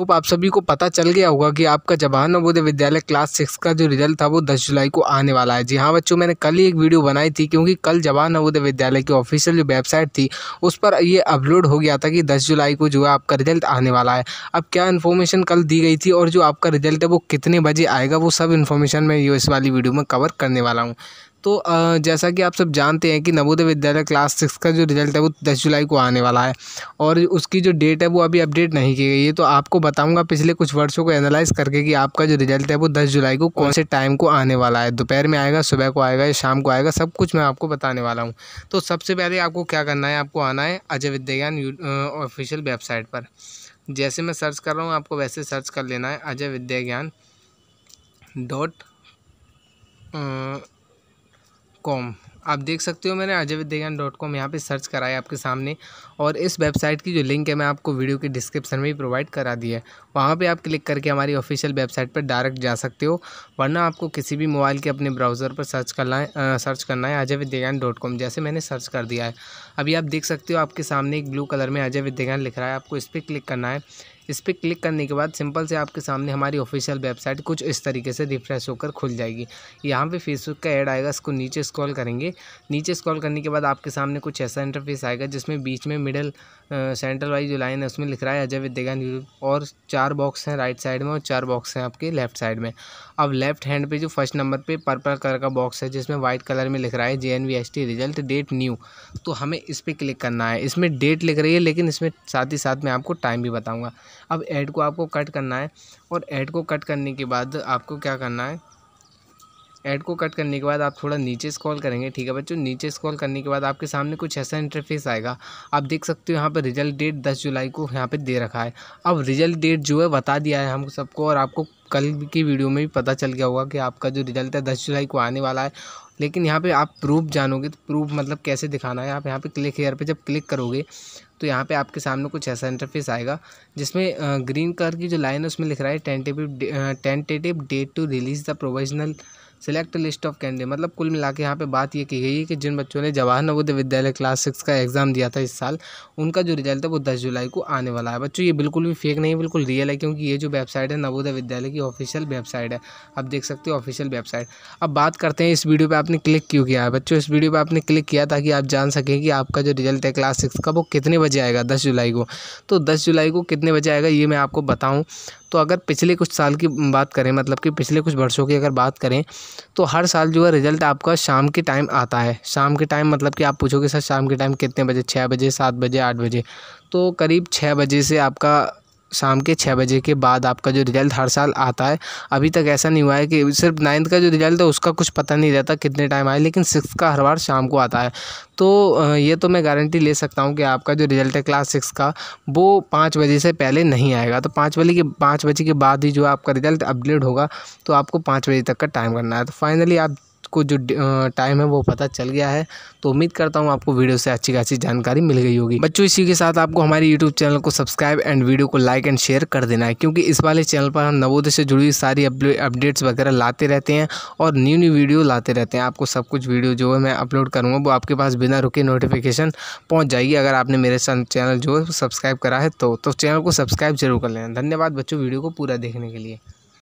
hope आप सभी को पता चल गया होगा कि आपका जवाहर नवोदय विद्यालय क्लास सिक्स का जो रिजल्ट था वो दस जुलाई को आने वाला है जी हाँ बच्चों मैंने कल ही एक वीडियो बनाई थी क्योंकि कल जवाहर नवोदय विद्यालय की ऑफिशियल जो वेबसाइट थी उस पर ये अपलोड हो गया था कि दस जुलाई को जो है आपका रिजल्ट आने वाला है अब क्या इन्फॉर्मेशन कल दी गई थी और जो आपका रिजल्ट है वो कितने बजे आएगा वो सब इन्फॉर्मेशन मैं इस वाली वीडियो में कवर करने वाला हूँ तो जैसा कि आप सब जानते हैं कि नवोदय विद्यालय क्लास सिक्स का जो रिज़ल्ट है वो दस जुलाई को आने वाला है और उसकी जो डेट है वो अभी अपडेट नहीं की गई है तो आपको बताऊंगा पिछले कुछ वर्षों को एनालाइज करके कि आपका जो रिज़ल्ट है वो दस जुलाई को कौन से टाइम को आने वाला है दोपहर में आएगा सुबह को आएगा या शाम को आएगा सब कुछ मैं आपको बताने वाला हूँ तो सबसे पहले आपको क्या करना है आपको आना है अजय विद्याज्ञान ऑफिशियल वेबसाइट पर जैसे मैं सर्च कर रहा हूँ आपको वैसे सर्च कर लेना है अजय विद्या ज्ञान डॉट कॉम आप देख सकते हो मैंने अजय देगन डॉट कॉम यहाँ पर सर्च कराया आपके सामने और इस वेबसाइट की जो लिंक है मैं आपको वीडियो के डिस्क्रिप्शन में भी प्रोवाइड करा दी है वहाँ पे आप क्लिक करके हमारी ऑफिशियल वेबसाइट पर डायरेक्ट जा सकते हो वरना आपको किसी भी मोबाइल के अपने ब्राउज़र पर सर्च करना है सर्च करना है अजय विद्यान डॉट कॉम जैसे मैंने सर्च कर दिया है अभी आप देख सकते हो आपके सामने एक ब्लू कलर में अजय विद्यान लिख रहा है आपको इस पर क्लिक करना है इस पर क्लिक करने के बाद सिंपल से आपके सामने हमारी ऑफिशियल वेबसाइट कुछ इस तरीके से रिफ्रेश होकर खुल जाएगी यहाँ पे फेसबुक का ऐड आएगा इसको नीचे स्क्रॉल करेंगे नीचे स्क्रॉल करने के बाद आपके सामने कुछ ऐसा इंटरफेस आएगा जिसमें बीच में मिडल सेंट्रल वाइज जो लाइन है उसमें लिख रहा है अजय विद्यागान यूट्यूब और चार बॉक्स हैं राइट साइड में और चार बॉक्स हैं आपके लेफ्ट साइड में अब लेफ्ट हैंड पे जो फर्स्ट नंबर पे पर्पल कलर का बॉक्स है जिसमें वाइट कलर में लिख रहा है J N V S T result date new तो हमें इस पर क्लिक करना है इसमें डेट लिख रही है लेकिन इसमें साथ ही साथ मैं आपको टाइम भी बताऊँगा अब ऐड को आपको कट करना है और ऐड को कट करने के बाद आपको क्या करना है ऐड को कट करने के बाद आप थोड़ा नीचे स्क्रॉल करेंगे ठीक है बच्चों नीचे स्क्रॉल करने के बाद आपके सामने कुछ ऐसा इंटरफेस आएगा आप देख सकते हो यहाँ पर रिजल्ट डेट दस जुलाई को यहाँ पे दे रखा है अब रिजल्ट डेट जो है बता दिया है हम सबको और आपको कल की वीडियो में भी पता चल गया होगा कि आपका जो रिजल्ट है दस जुलाई को आने वाला है लेकिन यहाँ पे आप प्रूफ जानोगे तो प्रूफ मतलब कैसे दिखाना है आप यहाँ पे क्लिक हेयर पे जब क्लिक करोगे तो यहाँ पे आपके सामने कुछ ऐसा इंटरफेस आएगा जिसमें ग्रीन कलर की जो लाइन है उसमें लिख रहा है tentative tentative date to release the provisional select list of candidate मतलब कुल मिला के यहाँ पर बात ये की गई है कि जिन बच्चों ने जवाहर नवोदय विद्यालय क्लास सिक्स का एग्ज़ाम दिया था इस साल उनका जो रिजल्ट है वो दस जुलाई को आने वाला है बच्चों ये बिल्कुल भी फेक नहीं है बिल्कुल रियल है क्योंकि ये जो वेबसाइट है नवोदय विद्यालय की ऑफिशियल वेबसाइट है आप देख सकते हो ऑफिशियल वेबसाइट अब बात करते हैं इस वीडियो पर आपने क्लिक क्यों किया है बच्चों इस वीडियो पर आपने क्लिक किया ताकि आप जान सकें कि आपका जो रिजल्ट है क्लास सिक्स का वो कितने बजे आएगा दस जुलाई को तो दस जुलाई को कितने बजे आएगा ये मैं आपको बताऊँ तो अगर पिछले कुछ साल की बात करें मतलब कि पिछले कुछ वर्षों की अगर बात करें तो हर साल जो है रिज़ल्ट आपका शाम के टाइम आता है शाम के टाइम मतलब कि आप पूछोगे सर शाम के टाइम कितने बजे छः बजे सात बजे आठ बजे तो करीब छः बजे से आपका शाम के छः बजे के बाद आपका जो रिज़ल्ट हर साल आता है अभी तक ऐसा नहीं हुआ है कि सिर्फ नाइन्थ का जो रिज़ल्ट है उसका कुछ पता नहीं रहता कितने टाइम आए लेकिन सिक्स का हर बार शाम को आता है तो ये तो मैं गारंटी ले सकता हूँ कि आपका जो रिज़ल्ट है क्लास सिक्स का वो पाँच बजे से पहले नहीं आएगा तो पाँच बजे के पाँच बजे के बाद ही जो आपका रिज़ल्ट अपडेट होगा तो आपको पाँच बजे तक का टाइम करना है तो फाइनली आप को जो टाइम है वो पता चल गया है तो उम्मीद करता हूँ आपको वीडियो से अच्छी खासी जानकारी मिल गई होगी बच्चों इसी के साथ आपको हमारे यूट्यूब चैनल को सब्सक्राइब एंड वीडियो को लाइक एंड शेयर कर देना है क्योंकि इस वाले चैनल पर हम नवोदय से जुड़ी सारी अपडेट्स वगैरह लाते रहते हैं और न्यू न्यू वीडियो लाते रहते हैं आपको सब कुछ वीडियो जो है मैं अपलोड करूँगा वो आपके पास बिना रुके नोटिफिकेशन पहुँच जाएगी अगर आपने मेरे चैनल जो है सब्सक्राइब करा है तो, तो चैनल को सब्सक्राइब जरूर कर लेना धन्यवाद बच्चों वीडियो को पूरा देखने के लिए